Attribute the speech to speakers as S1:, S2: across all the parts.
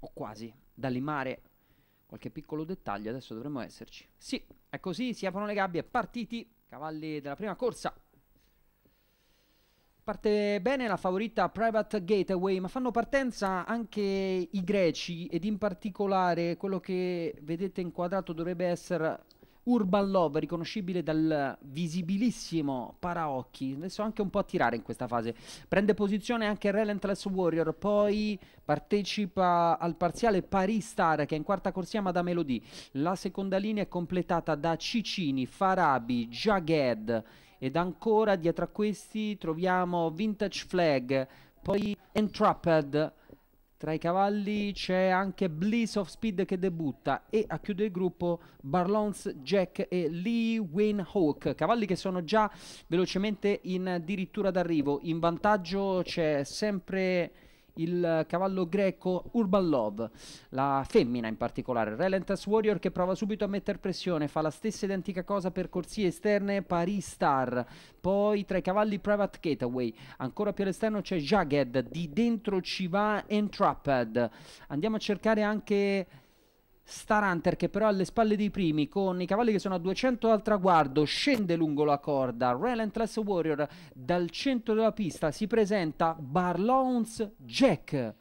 S1: o quasi, da limare qualche piccolo dettaglio, adesso dovremmo esserci. Sì, è così, si aprono le gabbie, partiti, cavalli della prima corsa. Parte bene la favorita Private Gateway, ma fanno partenza anche i greci ed in particolare quello che vedete inquadrato dovrebbe essere Urban Love, riconoscibile dal visibilissimo paraocchi. Adesso anche un po' a tirare in questa fase. Prende posizione anche Relentless Warrior, poi partecipa al parziale Paris Star che è in quarta corsia ma da Melody. La seconda linea è completata da Cicini, Farabi, Jagged ed ancora dietro a questi troviamo Vintage Flag, poi Entrapped, tra i cavalli c'è anche Bliss of Speed che debutta e a chiudere il gruppo Barlons Jack e Lee Wayne Hawk, cavalli che sono già velocemente in dirittura d'arrivo. In vantaggio c'è sempre il cavallo greco Urban Love, la femmina in particolare, Relentless Warrior che prova subito a mettere pressione, fa la stessa identica cosa per corsie esterne Paris Star, poi tra i cavalli Private Gateway, ancora più all'esterno c'è Jagged, di dentro ci va Entrapped, andiamo a cercare anche Star Hunter che però alle spalle dei primi con i cavalli che sono a 200 al traguardo scende lungo la corda Relentless Warrior dal centro della pista si presenta Barlons Jack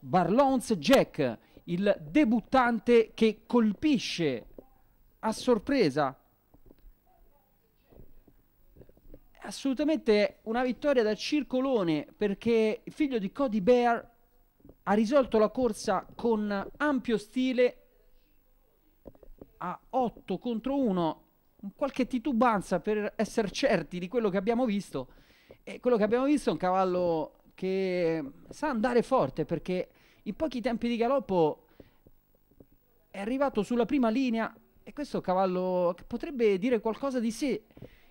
S1: Barlons Jack il debuttante che colpisce a sorpresa assolutamente una vittoria da circolone perché figlio di Cody Bear ha risolto la corsa con ampio stile a 8 contro 1, qualche titubanza per essere certi di quello che abbiamo visto. E quello che abbiamo visto è un cavallo che sa andare forte perché in pochi tempi di galoppo è arrivato sulla prima linea e questo è un cavallo che potrebbe dire qualcosa di sé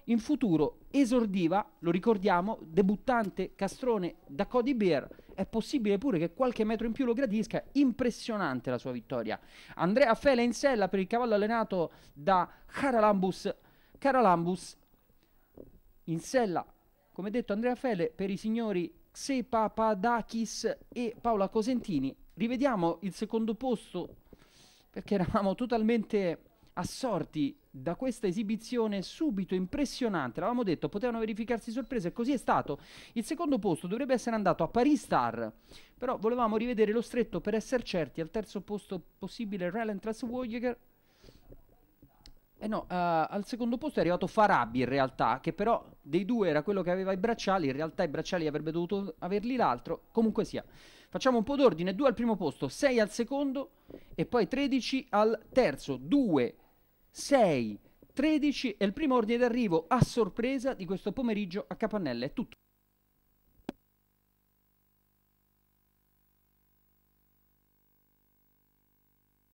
S1: in futuro esordiva, lo ricordiamo, debuttante Castrone da Cody Bear. È possibile pure che qualche metro in più lo gradisca. Impressionante la sua vittoria. Andrea Fela in sella per il cavallo allenato da Caralambus. Caralambus in sella, come detto, Andrea Fele per i signori Xepa Padakis e Paola Cosentini. Rivediamo il secondo posto perché eravamo totalmente assorti da questa esibizione subito impressionante. L'avevamo detto, potevano verificarsi sorprese, e così è stato. Il secondo posto dovrebbe essere andato a Paris Star, però volevamo rivedere lo stretto per essere certi. Al terzo posto possibile Relentless Warrior. Eh no, uh, al secondo posto è arrivato Farabi in realtà, che però dei due era quello che aveva i bracciali, in realtà i bracciali avrebbe dovuto averli l'altro, comunque sia. Facciamo un po' d'ordine, 2 al primo posto, 6 al secondo e poi 13 al terzo, 2 6, 13 è il primo ordine d'arrivo a sorpresa di questo pomeriggio a Capannelle. È tutto.